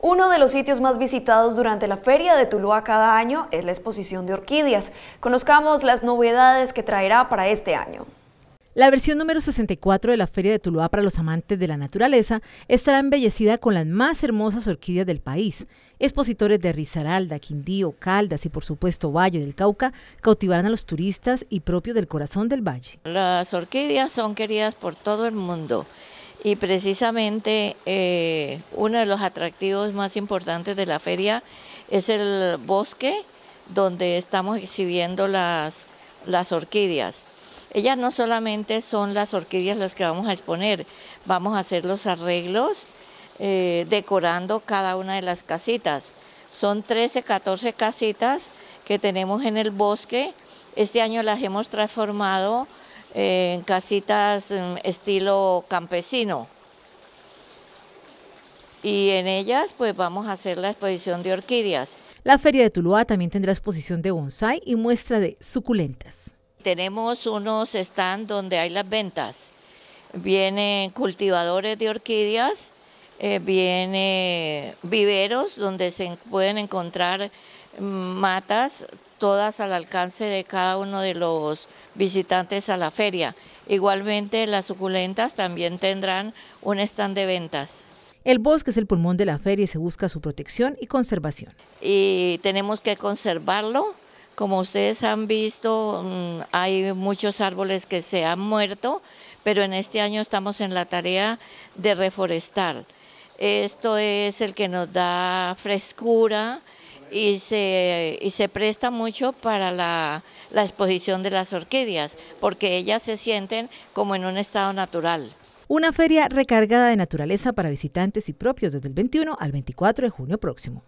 Uno de los sitios más visitados durante la Feria de Tuluá cada año es la exposición de orquídeas. Conozcamos las novedades que traerá para este año. La versión número 64 de la Feria de Tuluá para los amantes de la naturaleza estará embellecida con las más hermosas orquídeas del país. Expositores de Risaralda, Quindío, Caldas y por supuesto Valle del Cauca cautivarán a los turistas y propios del corazón del valle. Las orquídeas son queridas por todo el mundo y precisamente eh, uno de los atractivos más importantes de la feria es el bosque donde estamos exhibiendo las, las orquídeas. Ellas no solamente son las orquídeas las que vamos a exponer, vamos a hacer los arreglos eh, decorando cada una de las casitas. Son 13, 14 casitas que tenemos en el bosque. Este año las hemos transformado en casitas estilo campesino. Y en ellas pues vamos a hacer la exposición de orquídeas. La feria de Tuluá también tendrá exposición de bonsai y muestra de suculentas. Tenemos unos stands donde hay las ventas. Vienen cultivadores de orquídeas eh, viene viveros donde se pueden encontrar mm, matas, todas al alcance de cada uno de los visitantes a la feria. Igualmente las suculentas también tendrán un stand de ventas. El bosque es el pulmón de la feria y se busca su protección y conservación. Y tenemos que conservarlo. Como ustedes han visto, mm, hay muchos árboles que se han muerto, pero en este año estamos en la tarea de reforestar. Esto es el que nos da frescura y se, presta mucho para la, la exposición de las orquídeas, porque ellas se sienten como en un estado natural. Una feria recargada de naturaleza para visitantes y propios desde el 21 al 24 de junio próximo.